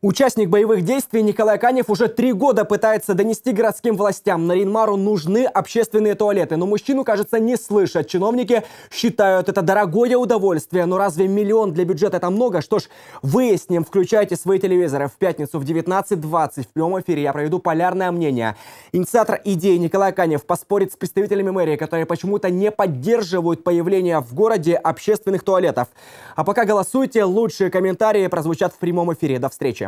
Участник боевых действий Николай Канев уже три года пытается донести городским властям. На Ринмару нужны общественные туалеты, но мужчину, кажется, не слышат. Чиновники считают это дорогое удовольствие. Но разве миллион для бюджета это много? Что ж, выясним. Включайте свои телевизоры в пятницу в 19.20 в прямом эфире. Я проведу полярное мнение. Инициатор идеи Николай Канев поспорит с представителями мэрии, которые почему-то не поддерживают появление в городе общественных туалетов. А пока голосуйте, лучшие комментарии прозвучат в прямом эфире. До встречи.